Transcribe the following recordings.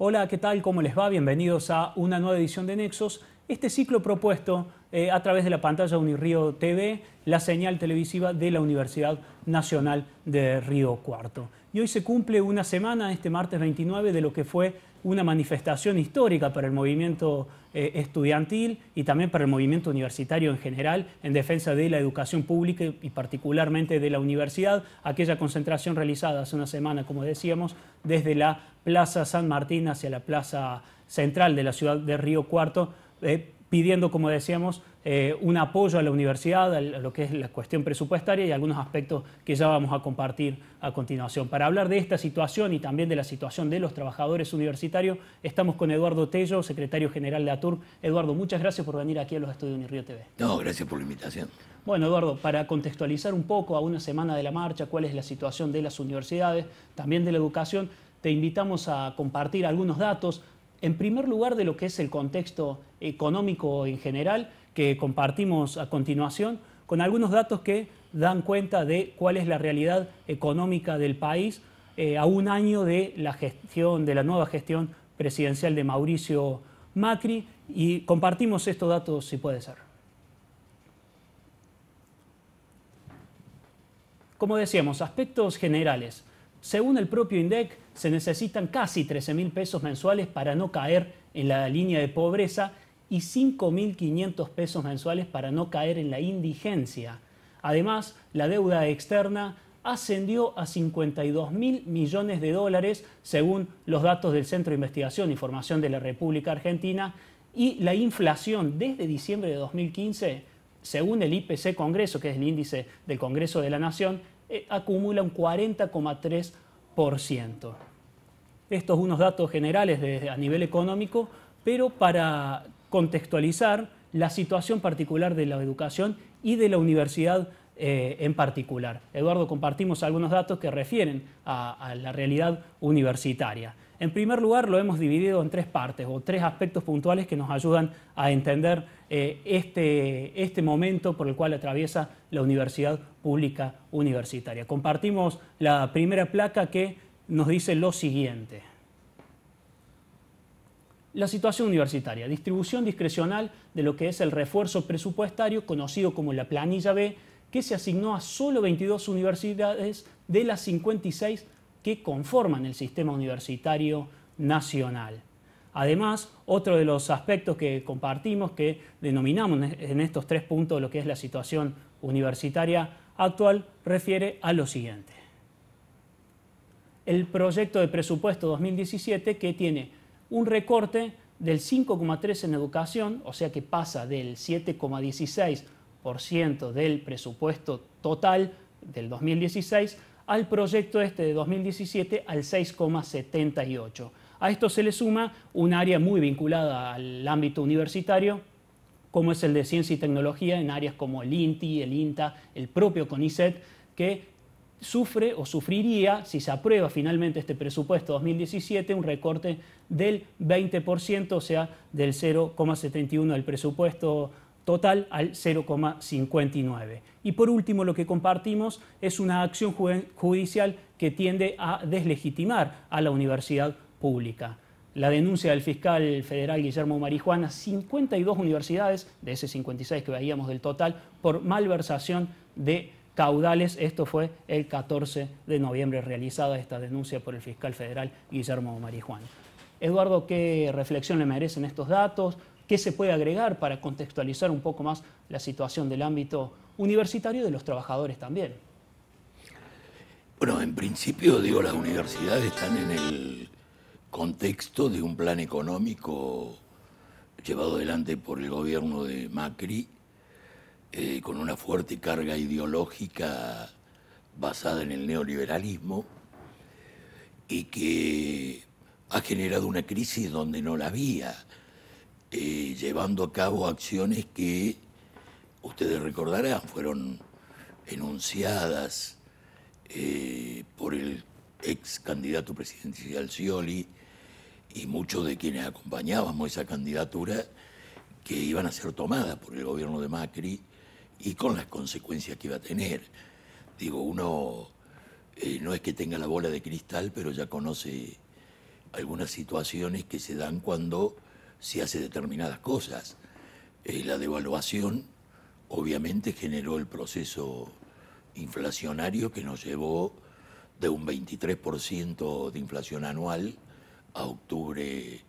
Hola, ¿qué tal? ¿Cómo les va? Bienvenidos a una nueva edición de Nexos. Este ciclo propuesto eh, a través de la pantalla Unirío TV, la señal televisiva de la Universidad Nacional de Río Cuarto. Y hoy se cumple una semana, este martes 29, de lo que fue una manifestación histórica para el movimiento eh, estudiantil y también para el movimiento universitario en general, en defensa de la educación pública y particularmente de la universidad, aquella concentración realizada hace una semana, como decíamos, desde la Plaza San Martín hacia la Plaza Central de la ciudad de Río Cuarto, eh, pidiendo, como decíamos, eh, un apoyo a la universidad, a lo que es la cuestión presupuestaria y algunos aspectos que ya vamos a compartir a continuación. Para hablar de esta situación y también de la situación de los trabajadores universitarios, estamos con Eduardo Tello, secretario general de ATUR. Eduardo, muchas gracias por venir aquí a los estudios de Unirío TV. No, gracias por la invitación. Bueno, Eduardo, para contextualizar un poco a una semana de la marcha, cuál es la situación de las universidades, también de la educación, te invitamos a compartir algunos datos en primer lugar, de lo que es el contexto económico en general que compartimos a continuación, con algunos datos que dan cuenta de cuál es la realidad económica del país eh, a un año de la gestión, de la nueva gestión presidencial de Mauricio Macri, y compartimos estos datos si puede ser. Como decíamos, aspectos generales. Según el propio INDEC, se necesitan casi 13 mil pesos mensuales para no caer en la línea de pobreza y 5.500 pesos mensuales para no caer en la indigencia. Además, la deuda externa ascendió a 52 mil millones de dólares, según los datos del Centro de Investigación y e Formación de la República Argentina, y la inflación desde diciembre de 2015, según el IPC Congreso, que es el índice del Congreso de la Nación, eh, acumula un 40,3%. Estos son unos datos generales a nivel económico, pero para contextualizar la situación particular de la educación y de la universidad eh, en particular. Eduardo, compartimos algunos datos que refieren a, la realidad universitaria. En primer lugar, lo hemos dividido en tres partes o tres aspectos puntuales que nos ayudan a entender eh, este, este momento por el cual atraviesa la Universidad Pública Universitaria. Compartimos la primera placa que nos dice lo siguiente. La situación universitaria, distribución discrecional de lo que es el refuerzo presupuestario conocido como la planilla B, que se asignó a solo 22 universidades de las 56 que conforman el sistema universitario nacional. Además, otro de los aspectos que compartimos, que denominamos en estos tres puntos lo que es la situación universitaria actual, refiere a lo siguiente. El proyecto de presupuesto 2017 que tiene un recorte del 5,3 en educación, o sea que pasa del 7,16% del presupuesto total del 2016 al proyecto este de 2017 al 6,78. A esto se le suma un área muy vinculada al ámbito universitario, como es el de ciencia y tecnología en áreas como el INTI, el INTA, el propio CONICET, que sufre o sufriría, si se aprueba finalmente este presupuesto 2017, un recorte del 20%, o sea, del 0,71 del presupuesto total al 0,59. Y por último, lo que compartimos es una acción judicial que tiende a deslegitimar a la universidad pública. La denuncia del fiscal federal Guillermo Marijuana, 52 universidades, de ese 56 que veíamos del total, por malversación de caudales. Esto fue el 14 de noviembre realizada esta denuncia por el fiscal federal Guillermo Marijuana. Eduardo, ¿qué reflexión le merecen estos datos? ¿Qué se puede agregar para contextualizar un poco más la situación del ámbito universitario y de los trabajadores también? Bueno, en principio, digo, las universidades están en el contexto de un plan económico llevado adelante por el gobierno de Macri, eh, con una fuerte carga ideológica basada en el neoliberalismo y que ha generado una crisis donde no la había, eh, llevando a cabo acciones que ustedes recordarán fueron enunciadas eh, por el ex candidato presidencial Scioli, y muchos de quienes acompañábamos esa candidatura que iban a ser tomadas por el gobierno de Macri y con las consecuencias que iba a tener. Digo, uno eh, no es que tenga la bola de cristal, pero ya conoce algunas situaciones que se dan cuando se hace determinadas cosas. Eh, la devaluación obviamente generó el proceso inflacionario que nos llevó de un 23% de inflación anual a octubre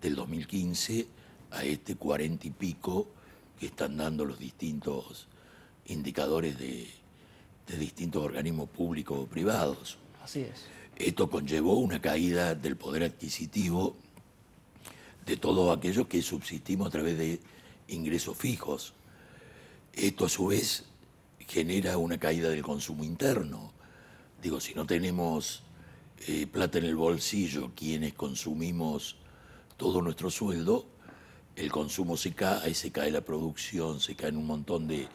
del 2015 a este cuarenta y pico que están dando los distintos indicadores de, de distintos organismos públicos o privados. Así es. Esto conllevó una caída del poder adquisitivo de todos aquellos que subsistimos a través de ingresos fijos. Esto a su vez genera una caída del consumo interno. Digo, si no tenemos eh, plata en el bolsillo quienes consumimos todo nuestro sueldo, el consumo se cae, se cae la producción, se caen un montón de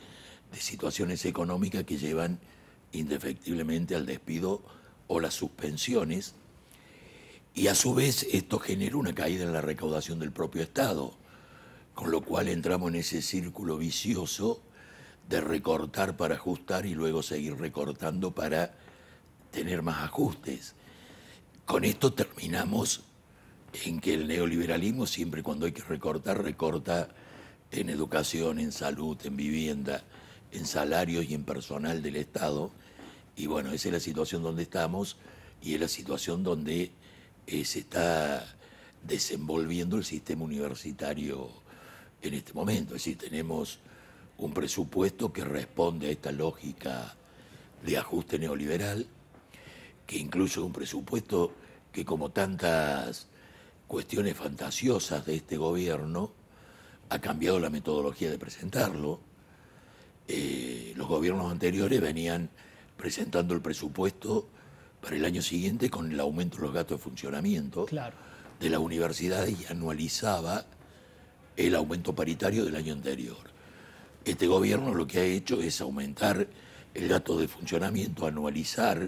situaciones económicas que llevan indefectiblemente al despido o las suspensiones. Y a su vez esto genera una caída en la recaudación del propio Estado, con lo cual entramos en ese círculo vicioso de recortar para ajustar y luego seguir recortando para tener más ajustes. Con esto terminamos en que el neoliberalismo siempre cuando hay que recortar, recorta en educación, en salud, en vivienda, en salarios y en personal del Estado. Y bueno, esa es la situación donde estamos y es la situación donde eh, se está desenvolviendo el sistema universitario en este momento. Es decir, tenemos un presupuesto que responde a esta lógica de ajuste neoliberal que incluye un presupuesto que como tantas cuestiones fantasiosas de este gobierno, ha cambiado la metodología de presentarlo. Eh, los gobiernos anteriores venían presentando el presupuesto para el año siguiente con el aumento de los gastos de funcionamiento de la universidad y anualizaba el aumento paritario del año anterior. Este gobierno lo que ha hecho es aumentar el gasto de funcionamiento, anualizar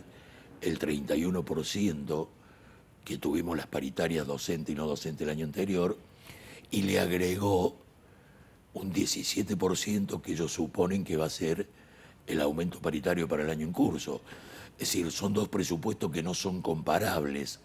el 31% que tuvimos las paritarias docente y no docente el año anterior, y le agregó un 17% que ellos suponen que va a ser el aumento paritario para el año en curso. Es decir, son dos presupuestos que no son comparables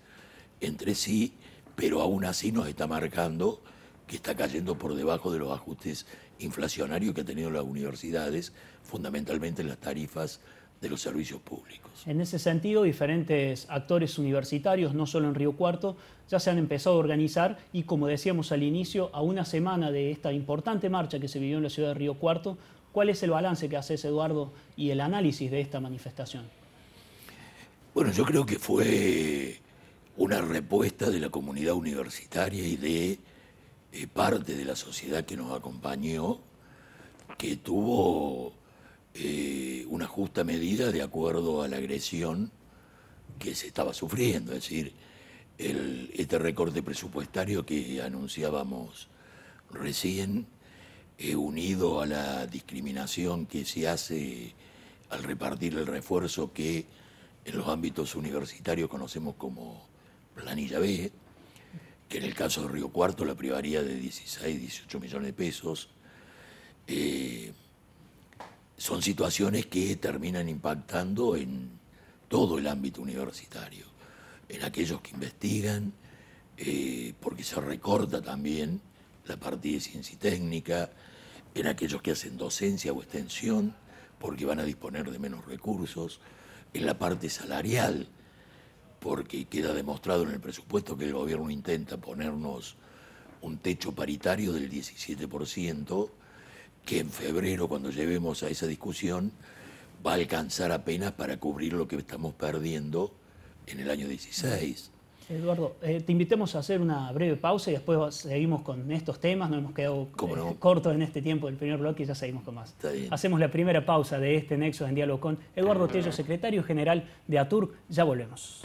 entre sí, pero aún así nos está marcando que está cayendo por debajo de los ajustes inflacionarios que han tenido las universidades, fundamentalmente en las tarifas de los servicios públicos. En ese sentido, diferentes actores universitarios, no solo en Río Cuarto, ya se han empezado a organizar y, como decíamos al inicio, a una semana de esta importante marcha que se vivió en la ciudad de Río Cuarto, ¿cuál es el balance que haces, Eduardo, y el análisis de esta manifestación? Bueno, yo creo que fue una respuesta de la comunidad universitaria y de eh, parte de la sociedad que nos acompañó, que tuvo eh, una justa medida de acuerdo a la agresión que se estaba sufriendo, es decir, el, este recorte presupuestario que anunciábamos recién, eh, unido a la discriminación que se hace al repartir el refuerzo que en los ámbitos universitarios conocemos como planilla B, que en el caso de Río Cuarto la privaría de 16, 18 millones de pesos. Eh, son situaciones que terminan impactando en todo el ámbito universitario, en aquellos que investigan, eh, porque se recorta también la parte de ciencia y técnica, en aquellos que hacen docencia o extensión, porque van a disponer de menos recursos, en la parte salarial, porque queda demostrado en el presupuesto que el gobierno intenta ponernos un techo paritario del 17%, que en febrero, cuando llevemos a esa discusión, va a alcanzar apenas para cubrir lo que estamos perdiendo en el año 16. Eduardo, eh, te invitemos a hacer una breve pausa y después seguimos con estos temas. Nos hemos quedado eh, cortos en este tiempo del primer bloque y ya seguimos con más. Hacemos la primera pausa de este Nexo en diálogo con Eduardo Tello, secretario general de ATUR. Ya volvemos.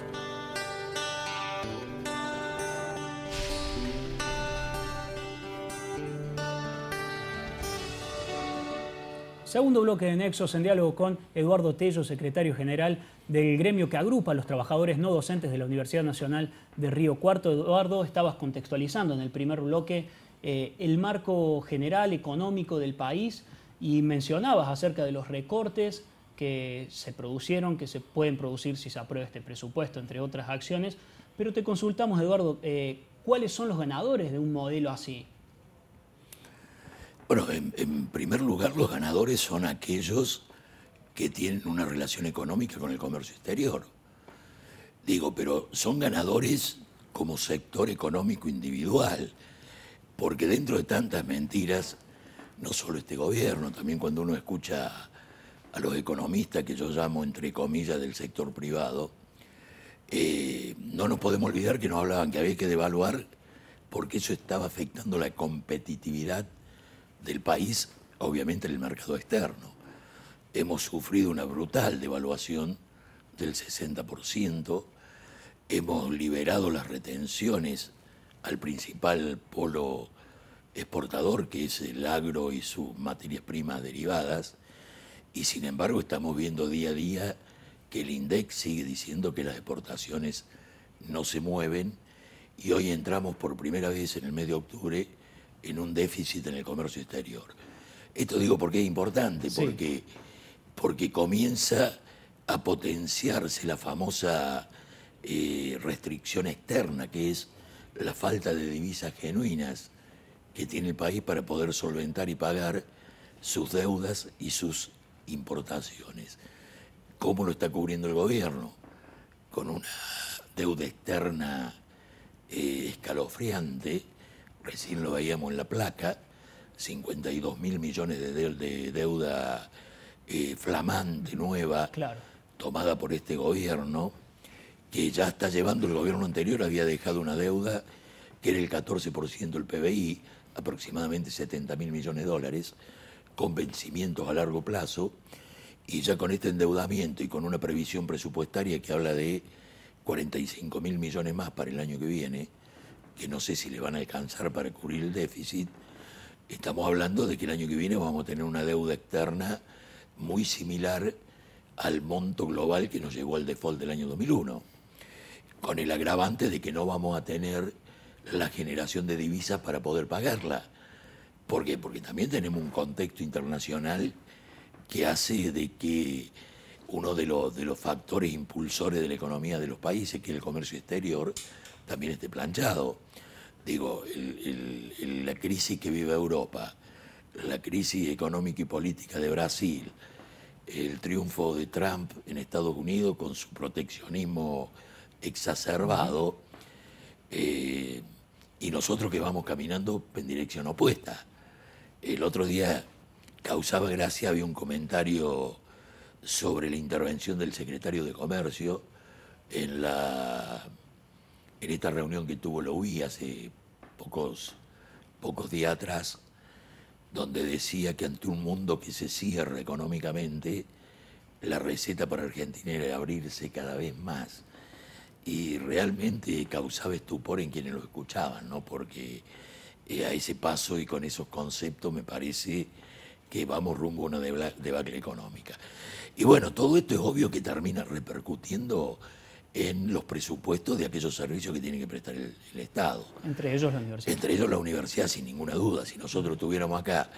Segundo bloque de Nexos en diálogo con Eduardo Tello, secretario general del gremio que agrupa a los trabajadores no docentes de la Universidad Nacional de Río Cuarto. Eduardo, estabas contextualizando en el primer bloque eh, el marco general económico del país y mencionabas acerca de los recortes que se producieron, que se pueden producir si se aprueba este presupuesto, entre otras acciones. Pero te consultamos, Eduardo, eh, ¿cuáles son los ganadores de un modelo así? Bueno, en, primer lugar, los ganadores son aquellos que tienen una relación económica con el comercio exterior. Digo, pero son ganadores como sector económico individual, porque dentro de tantas mentiras, no solo este gobierno, también cuando uno escucha a los economistas que yo llamo, entre comillas, del sector privado, eh, no nos podemos olvidar que nos hablaban que había que devaluar porque eso estaba afectando la competitividad del país, obviamente en el mercado externo. Hemos sufrido una brutal devaluación del 60%, hemos liberado las retenciones al principal polo exportador, que es el agro y sus materias primas derivadas, y sin embargo estamos viendo día a día que el INDEX sigue diciendo que las exportaciones no se mueven, y hoy entramos por primera vez en el mes de octubre en un déficit en el comercio exterior. Esto digo porque es importante, porque, porque comienza a potenciarse la famosa eh, restricción externa, que es la falta de divisas genuinas que tiene el país para poder solventar y pagar sus deudas y sus importaciones. ¿Cómo lo está cubriendo el gobierno? Con una deuda externa eh, escalofriante recién lo veíamos en la placa, 52 mil millones de, deuda eh, flamante, nueva, tomada por este gobierno, que ya está llevando, el gobierno anterior había dejado una deuda que era el 14% del PBI, aproximadamente 70 mil millones de dólares, con vencimientos a largo plazo, y ya con este endeudamiento y con una previsión presupuestaria que habla de 45 mil millones más para el año que viene, que no sé si le van a alcanzar para cubrir el déficit, estamos hablando de que el año que viene vamos a tener una deuda externa muy similar al monto global que nos llevó al default del año 2001, con el agravante de que no vamos a tener la generación de divisas para poder pagarla. ¿Por qué? Porque también tenemos un contexto internacional que hace de que uno de los, de los factores impulsores de la economía de los países, que es el comercio exterior, también esté planchado. Digo, la crisis que vive Europa, la crisis económica y política de Brasil, el triunfo de Trump en Estados Unidos con su proteccionismo exacerbado, eh, y nosotros que vamos caminando en dirección opuesta. El otro día causaba gracia, había un comentario sobre la intervención del secretario de Comercio en la en esta reunión que tuvo lo vi hace pocos, pocos días atrás, donde decía que ante un mundo que se cierra económicamente, la receta para Argentina era abrirse cada vez más. Y realmente causaba estupor en quienes lo escuchaban, ¿no? Porque eh, a ese paso y con esos conceptos me parece que vamos rumbo a una debacle económica. Y bueno, todo esto es obvio que termina repercutiendo en los presupuestos de aquellos servicios que tiene que prestar el, Estado. Entre ellos la universidad. Entre ellos la universidad, sin ninguna duda. Si nosotros tuviéramos acá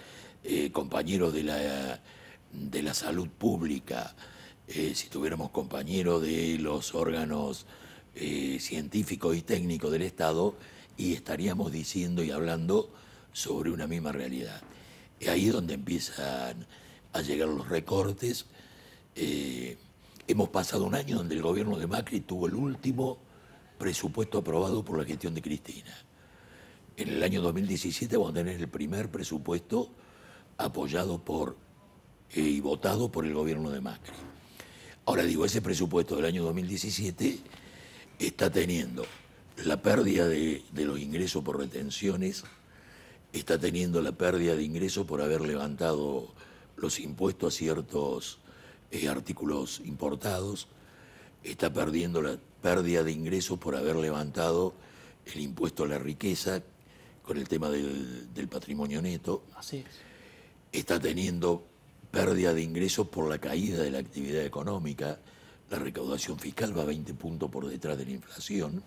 eh, compañeros de la, de la salud pública, eh, si tuviéramos compañeros de los órganos eh, científicos y técnicos del Estado, y estaríamos diciendo y hablando sobre una misma realidad. ahí es donde empiezan a llegar los recortes. Hemos pasado un año donde el gobierno de Macri tuvo el último presupuesto aprobado por la gestión de Cristina. En el año 2017 vamos a tener el primer presupuesto apoyado por eh, y votado por el gobierno de Macri. Ahora digo, ese presupuesto del año 2017 está teniendo la pérdida de, de los ingresos por retenciones, está teniendo la pérdida de ingresos por haber levantado los impuestos a ciertos eh, artículos importados, está perdiendo la pérdida de ingresos por haber levantado el impuesto a la riqueza con el tema del, patrimonio neto. Así Está teniendo pérdida de ingresos por la caída de la actividad económica. La recaudación fiscal va 20 puntos por detrás de la inflación.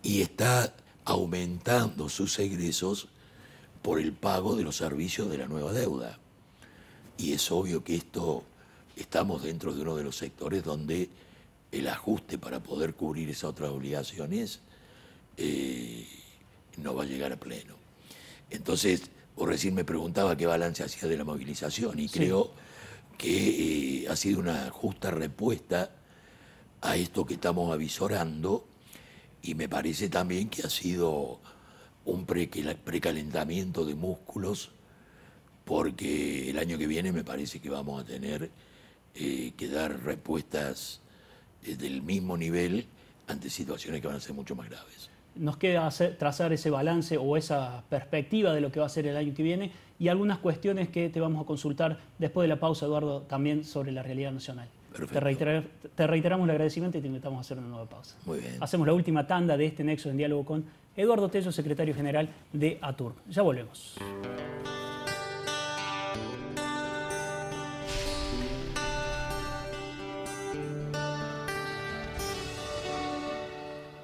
Y está aumentando sus egresos por el pago de los servicios de la nueva deuda. Y es obvio que esto estamos dentro de uno de los sectores donde el ajuste para poder cubrir esas otras obligaciones eh, no va a llegar a pleno. Entonces, vos recién me preguntaba qué balance hacía de la movilización y creo que eh, ha sido una justa respuesta a esto que estamos avisorando y me parece también que ha sido un precalentamiento de músculos porque el año que viene me parece que vamos a tener eh, que dar respuestas eh, del mismo nivel ante situaciones que van a ser mucho más graves. Nos queda trazar ese balance o esa perspectiva de lo que va a ser el año que viene y algunas cuestiones que te vamos a consultar después de la pausa, Eduardo, también sobre la realidad nacional. Te, te, reiteramos el agradecimiento y te invitamos a hacer una nueva pausa. Muy bien. Hacemos la última tanda de este nexo en diálogo con Eduardo Tello, secretario general de ATUR. Ya volvemos.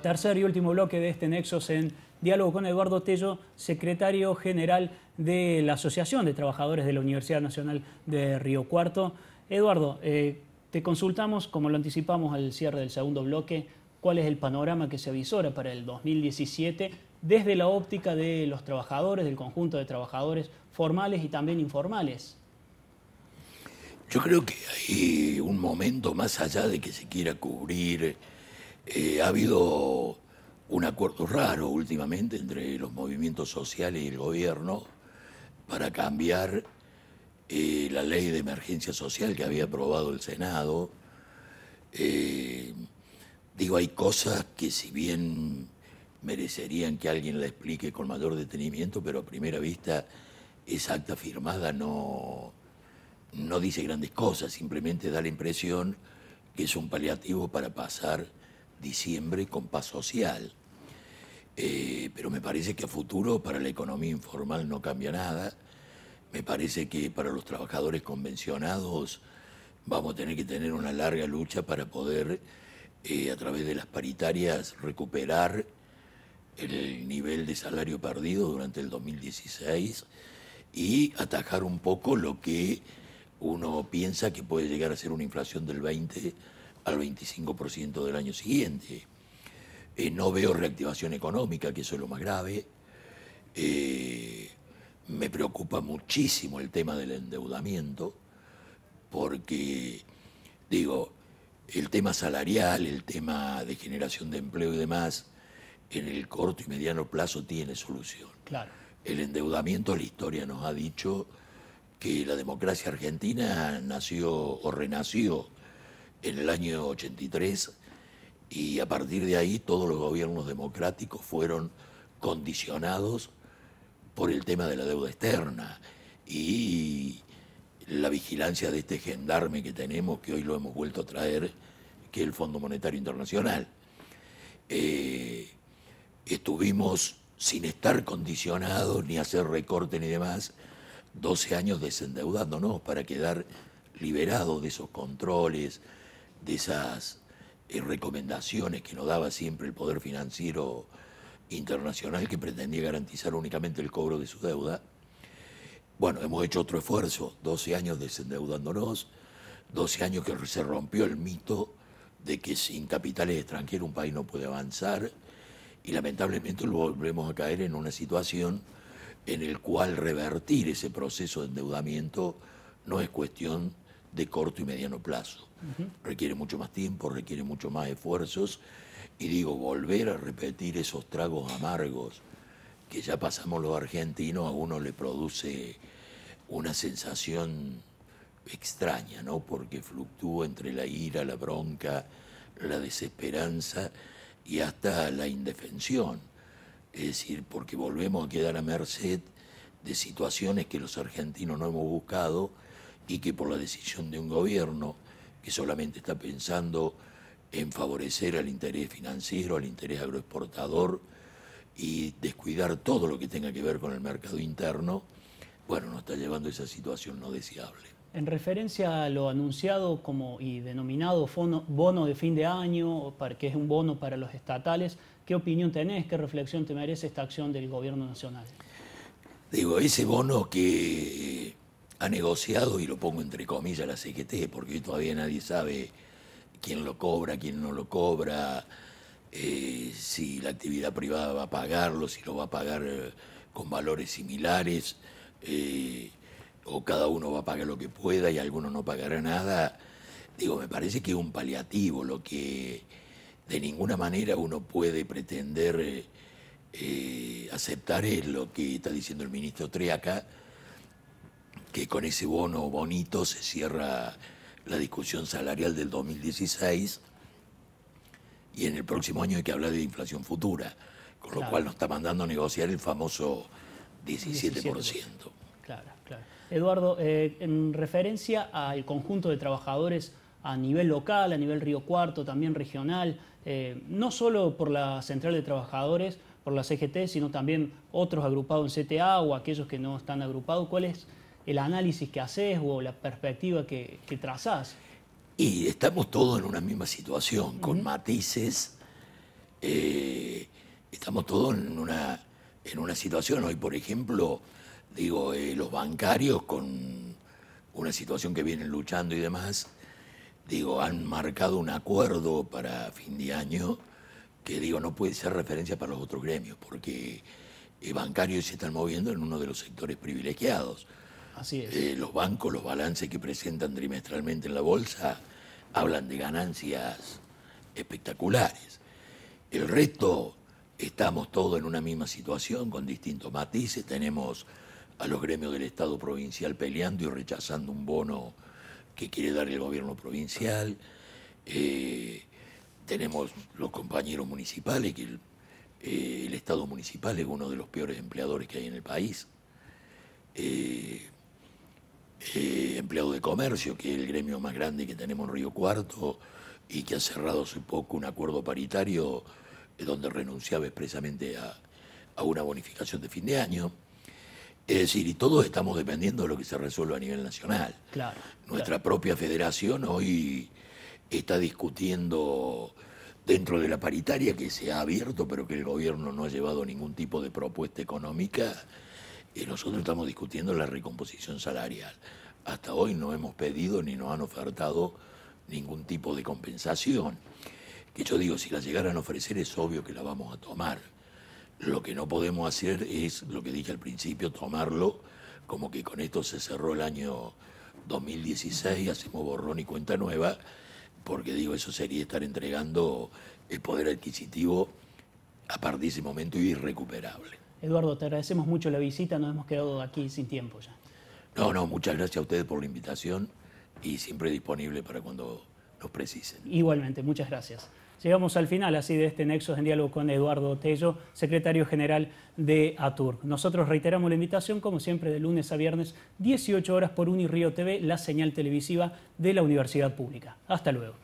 tercer y último bloque de este Nexos en diálogo con Eduardo Tello, secretario general de la Asociación de Trabajadores de la Universidad Nacional de Río Cuarto. Eduardo, eh, te consultamos, como lo anticipamos al cierre del segundo bloque, cuál es el panorama que se avisora para el 2017 desde la óptica de los trabajadores, del conjunto de trabajadores formales y también informales. Yo creo que hay un momento más allá de que se quiera cubrir eh, ha habido un acuerdo raro últimamente entre los movimientos sociales y el gobierno para cambiar eh, la ley de emergencia social que había aprobado el Senado. Eh, digo, hay cosas que si bien merecerían que alguien la explique con mayor detenimiento, pero a primera vista esa acta firmada no, no dice grandes cosas, simplemente da la impresión que es un paliativo para pasar diciembre con paz social. Eh, pero me parece que a futuro para la economía informal no cambia nada. Me parece que para los trabajadores convencionados vamos a tener que tener una larga lucha para poder, eh, a través de las paritarias, recuperar el nivel de salario perdido durante el 2016 y atajar un poco lo que uno piensa que puede llegar a ser una inflación del 20 al 25% del año siguiente. Eh, no veo reactivación económica, que eso es lo más grave. Eh, me preocupa muchísimo el tema del endeudamiento, porque, digo, el tema salarial, el tema de generación de empleo y demás, en el corto y mediano plazo tiene solución. Claro. El endeudamiento, la historia nos ha dicho que la democracia argentina nació o renació en el año 83 y a partir de ahí todos los gobiernos democráticos fueron condicionados por el tema de la deuda externa y la vigilancia de este gendarme que tenemos, que hoy lo hemos vuelto a traer, que es el Fondo Monetario Internacional. Eh, estuvimos sin estar condicionados ni hacer recorte ni demás, 12 años desendeudándonos para quedar liberados de esos controles, de esas eh, recomendaciones que nos daba siempre el Poder Financiero Internacional que pretendía garantizar únicamente el cobro de su deuda. Bueno, hemos hecho otro esfuerzo, 12 años desendeudándonos, 12 años que se rompió el mito de que sin capitales extranjeros un país no puede avanzar y lamentablemente volvemos a caer en una situación en el cual revertir ese proceso de endeudamiento no es cuestión de corto y mediano plazo. Requiere mucho más tiempo, requiere mucho más esfuerzos. Y digo, volver a repetir esos tragos amargos que ya pasamos los argentinos, a uno le produce una sensación extraña, ¿no? Porque fluctúa entre la ira, la bronca, la desesperanza y hasta la indefensión. Es decir, porque volvemos a quedar a merced de situaciones que los argentinos no hemos buscado, y que por la decisión de un gobierno que solamente está pensando en favorecer al interés financiero, al interés agroexportador y descuidar todo lo que tenga que ver con el mercado interno, bueno, nos está llevando a esa situación no deseable. En referencia a lo anunciado como y denominado bono de fin de año, que es un bono para los estatales, ¿qué opinión tenés, qué reflexión te merece esta acción del gobierno nacional? Digo, ese bono que ha negociado, y lo pongo entre comillas, la CGT, porque todavía nadie sabe quién lo cobra, quién no lo cobra, eh, si la actividad privada va a pagarlo, si lo va a pagar eh, con valores similares, eh, o cada uno va a pagar lo que pueda y alguno no pagará nada. Digo, me parece que es un paliativo, lo que de ninguna manera uno puede pretender aceptar es lo que está diciendo el ministro Triaca que con ese bono bonito se cierra la discusión salarial del 2016 y en el próximo año hay que hablar de inflación futura, con lo cual nos está mandando a negociar el famoso 17%. Claro, claro. Eduardo, eh, en referencia al conjunto de trabajadores a nivel local, a nivel Río Cuarto, también regional, eh, no solo por la Central de Trabajadores, por la CGT, sino también otros agrupados en CTA o aquellos que no están agrupados, ¿cuál es el análisis que haces o la perspectiva que, que trazás. Y estamos todos en una misma situación, con matices. Eh, estamos todos en una, en una situación. Hoy, por ejemplo, digo, eh, los bancarios con una situación que vienen luchando y demás, digo, han marcado un acuerdo para fin de año que, digo, no puede ser referencia para los otros gremios, porque eh, bancarios se están moviendo en uno de los sectores privilegiados eh, los bancos, los balances que presentan trimestralmente en la bolsa, hablan de ganancias espectaculares. El resto, estamos todos en una misma situación, con distintos matices. Tenemos a los gremios del Estado provincial peleando y rechazando un bono que quiere dar el gobierno provincial. Eh, tenemos los compañeros municipales, que eh, el, Estado municipal es uno de los peores empleadores que hay en el país. Eh, empleado de comercio, que es el gremio más grande que tenemos en Río Cuarto y que ha cerrado hace poco un acuerdo paritario eh, donde renunciaba expresamente a, una bonificación de fin de año. Es decir, y todos estamos dependiendo de lo que se resuelva a nivel nacional. Nuestra propia federación hoy está discutiendo dentro de la paritaria que se ha abierto, pero que el gobierno no ha llevado ningún tipo de propuesta económica y nosotros estamos discutiendo la recomposición salarial. Hasta hoy no hemos pedido ni nos han ofertado ningún tipo de compensación. Que yo digo, si la llegaran a ofrecer es obvio que la vamos a tomar. Lo que no podemos hacer es, lo que dije al principio, tomarlo como que con esto se cerró el año 2016, hacemos borrón y cuenta nueva, porque digo, eso sería estar entregando el poder adquisitivo a partir de ese momento irrecuperable. Eduardo, te agradecemos mucho la visita, nos hemos quedado aquí sin tiempo ya. No, no, muchas gracias a ustedes por la invitación y siempre disponible para cuando nos precisen. Igualmente, muchas gracias. Llegamos al final así de este Nexos en diálogo con Eduardo Tello, secretario general de ATUR. Nosotros reiteramos la invitación, como siempre, de lunes a viernes, 18 horas por UniRío TV, la señal televisiva de la Universidad Pública. Hasta luego.